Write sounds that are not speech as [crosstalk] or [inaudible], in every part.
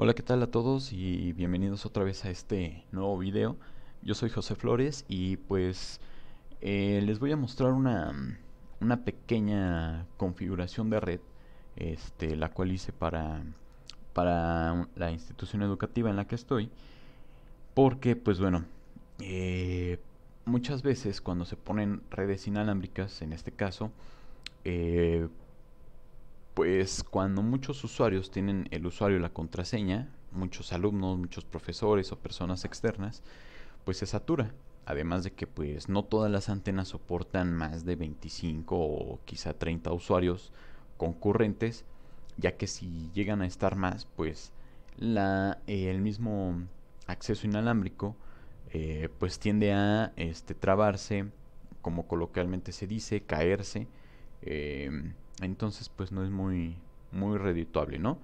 Hola, ¿qué tal a todos? Y bienvenidos otra vez a este nuevo video. Yo soy José Flores y pues eh, les voy a mostrar una, una pequeña configuración de red, este, la cual hice para, para la institución educativa en la que estoy. Porque pues bueno, eh, muchas veces cuando se ponen redes inalámbricas, en este caso, eh, pues cuando muchos usuarios tienen el usuario y la contraseña, muchos alumnos, muchos profesores o personas externas, pues se satura. Además de que pues no todas las antenas soportan más de 25 o quizá 30 usuarios concurrentes, ya que si llegan a estar más, pues la, eh, el mismo acceso inalámbrico eh, pues tiende a este, trabarse, como coloquialmente se dice, caerse. Em, entonces, pues no es muy, muy redituable, ¿no?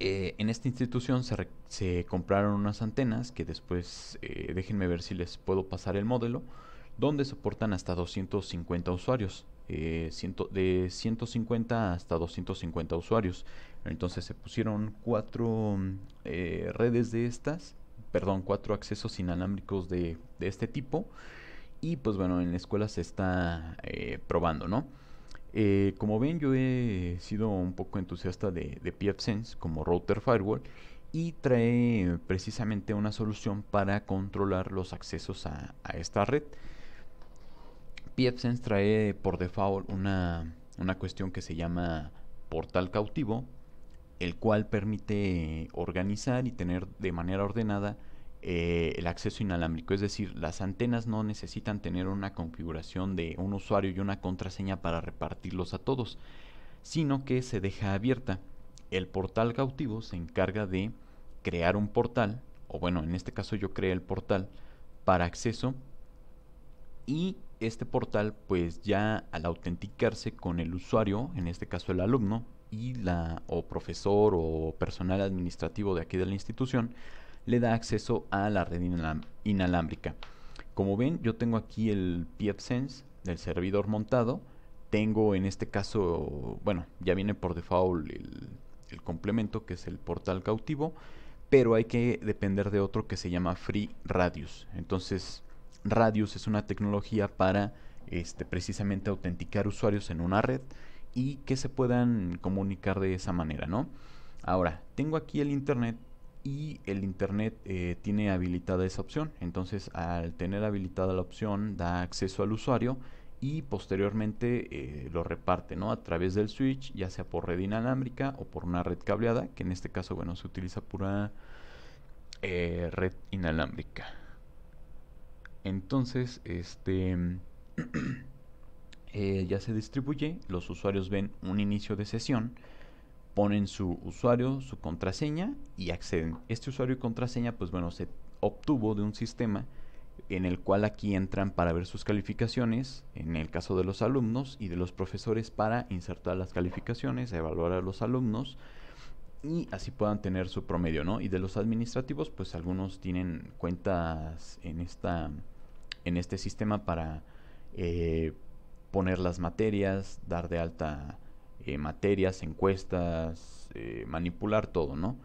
Eh, en esta institución se, compraron unas antenas que después, eh, déjenme ver si les puedo pasar el modelo, donde soportan hasta 250 usuarios. Eh, de 150 hasta 250 usuarios. Entonces se pusieron cuatro redes de estas, perdón, cuatro accesos inalámbricos de, de, este tipo. Y pues bueno, en la escuela se está probando, ¿no? Eh, como ven, yo he sido un poco entusiasta de, PFSense como router firewall y trae precisamente una solución para controlar los accesos a, esta red. PFSense trae por default una cuestión que se llama portal cautivo, el cual permite organizar y tener de manera ordenada eh, el acceso inalámbrico, es decir, las antenas no necesitan tener una configuración de un usuario y una contraseña para repartirlos a todos, sino que se deja abierta. El portal cautivo se encarga de crear un portal, o bueno, en este caso yo creé el portal para acceso y este portal pues ya al autenticarse con el usuario, en este caso el alumno y la o profesor o personal administrativo de aquí de la institución, le da acceso a la red inalámbrica. Como ven, yo tengo aquí el PFSense del servidor montado. Tengo en este caso, bueno, ya viene por default el, complemento que es el portal cautivo, pero hay que depender de otro que se llama Free Radius. Entonces, Radius es una tecnología para este, precisamente autenticar usuarios en una red y que se puedan comunicar de esa manera, ¿no? Ahora, tengo aquí el internet y el internet eh, tiene habilitada esa opción entonces al tener habilitada la opción da acceso al usuario y posteriormente eh, lo reparte a través del switch ya sea por red inalámbrica o por una red cableada que en este caso bueno se utiliza pura eh, red inalámbrica entonces este [clears throat] ya se distribuye los usuarios ven un inicio de sesión ponen su usuario, su contraseña y acceden. Este usuario y contraseña, pues bueno, se obtuvo de un sistema en el cual aquí entran para ver sus calificaciones, en el caso de los alumnos y de los profesores para insertar las calificaciones, evaluar a los alumnos y así puedan tener su promedio, ¿no? Y de los administrativos, pues algunos tienen cuentas en esta en este sistema para eh, poner las materias, dar de alta eh, materias, encuestas, eh, manipular todo, ¿no?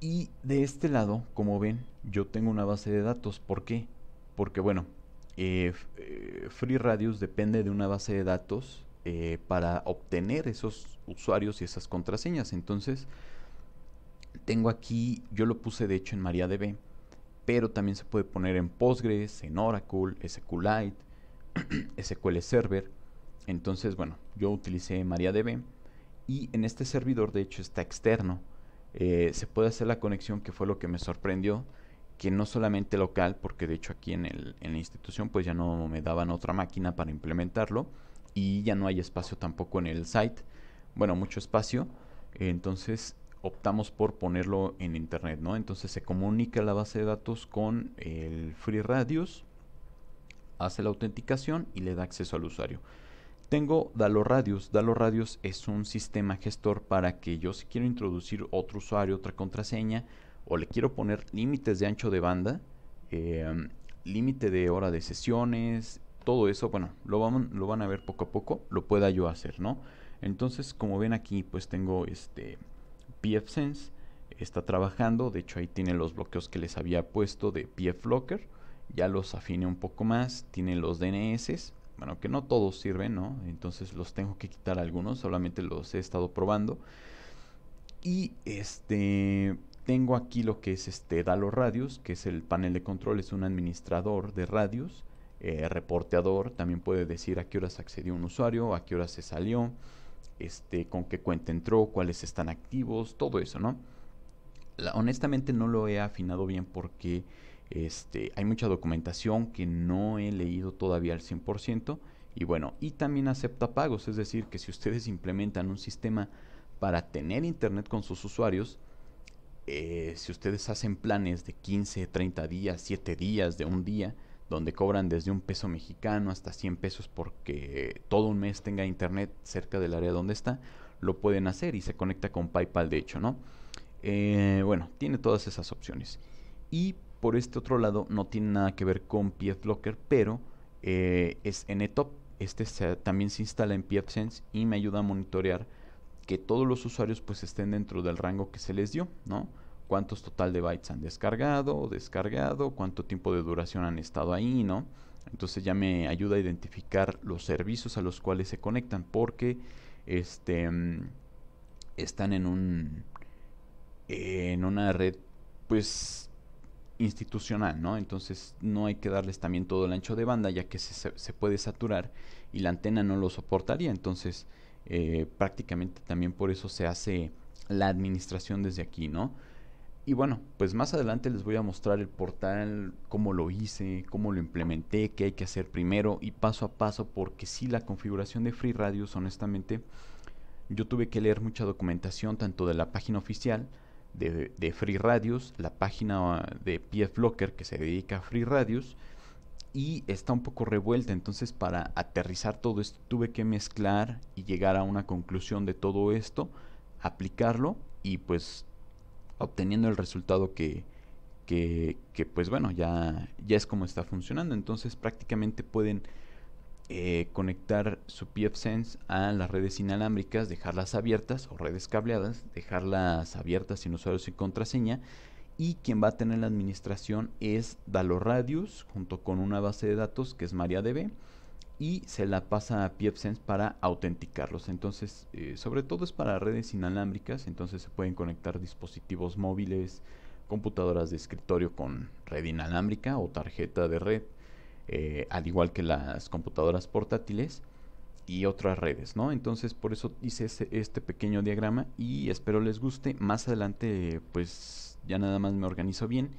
Y de este lado, como ven, yo tengo una base de datos. ¿Por qué? Porque, bueno, eh, FreeRadius Free depende de una base de datos para obtener esos usuarios y esas contraseñas. Entonces, tengo aquí, yo lo puse de hecho en MariaDB, pero también se puede poner en Postgres, en Oracle, SQLite, SQL [clears throat] Server. Entonces, bueno, yo utilicé MariaDB y en este servidor de hecho está externo. Eh, se puede hacer la conexión que fue lo que me sorprendió, que no solamente local, porque de hecho aquí en, el, la institución pues ya no me daban otra máquina para implementarlo y ya no hay espacio tampoco en el site, bueno, mucho espacio, entonces optamos por ponerlo en internet, ¿no? Entonces se comunica la base de datos con el FreeRadius, hace la autenticación y le da acceso al usuario. Tengo Dalo Radius. Dalo Radius es un sistema gestor para que yo si quiero introducir otro usuario, otra contraseña, o le quiero poner límites de ancho de banda, em, límite de hora de sesiones, todo eso, bueno, lo van, lo van a ver poco a poco, lo pueda yo hacer, ¿no? Entonces, como ven aquí, pues tengo este pfSense, está trabajando, de hecho ahí tiene los bloqueos que les había puesto de pfLocker, ya los afine un poco más, tiene los DNS, bueno, que no todos sirven, ¿no? Entonces los tengo que quitar algunos, solamente los he estado probando. Y este, tengo aquí lo que es este Dalo radios que es el panel de control, es un administrador de radios, eh, reporteador, también puede decir a qué horas accedió un usuario, a qué horas se salió, este, con qué cuenta entró, cuáles están activos, todo eso, ¿no? honestamente no lo he afinado bien porque este, hay mucha documentación que no he leído todavía al 100%. Y bueno, y también acepta pagos, es decir, que si ustedes implementan un sistema para tener internet con sus usuarios, eh, si ustedes hacen planes de 15, 30 días, 7 días, de un día, donde cobran desde un peso mexicano hasta 100 pesos porque todo un mes tenga internet cerca del área donde está, lo pueden hacer y se conecta con PayPal de hecho, ¿no? Eh, bueno, tiene todas esas opciones. Y por este otro lado no tiene nada que ver con Locker. pero eh, es en Etop Este también se instala en PFSense y me ayuda a monitorear que todos los usuarios pues estén dentro del rango que se les dio, ¿no? Cuántos total de bytes han descargado, descargado, cuánto tiempo de duración han estado ahí, ¿no? Entonces ya me ayuda a identificar los servicios a los cuales se conectan porque este, mm, están en un en una red pues institucional, ¿no? Entonces no hay que darles también todo el ancho de banda ya que se, puede saturar y la antena no lo soportaría. Entonces eh, prácticamente también por eso se hace la administración desde aquí, ¿no? Y bueno, pues más adelante les voy a mostrar el portal, cómo lo hice, cómo lo implementé, qué hay que hacer primero y paso a paso porque si la configuración de Free Radius honestamente yo tuve que leer mucha documentación tanto de la página oficial, de, Free Radius, la página de PF Blocker que se dedica a Free Radius y está un poco revuelta. Entonces, para aterrizar todo esto, tuve que mezclar y llegar a una conclusión de todo esto, aplicarlo y pues obteniendo el resultado que, que, que pues bueno, ya, ya es como está funcionando. Entonces, prácticamente pueden eh, conectar su PFSense a las redes inalámbricas, dejarlas abiertas o redes cableadas, dejarlas abiertas sin usuarios y contraseña. Y quien va a tener la administración es Daloradius junto con una base de datos que es MariaDB y se la pasa a PFSense para autenticarlos. Entonces, eh, sobre todo es para redes inalámbricas, entonces se pueden conectar dispositivos móviles, computadoras de escritorio con red inalámbrica o tarjeta de red eh, al igual que las computadoras portátiles y otras redes, ¿no? Entonces por eso hice este, pequeño diagrama y espero les guste. Más adelante pues ya nada más me organizo bien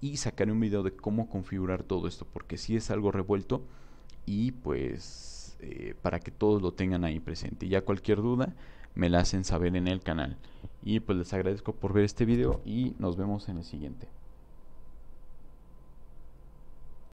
y sacaré un video de cómo configurar todo esto porque si es algo revuelto y pues eh, para que todos lo tengan ahí presente. Ya cualquier duda me la hacen saber en el canal. Y pues les agradezco por ver este video y nos vemos en el siguiente.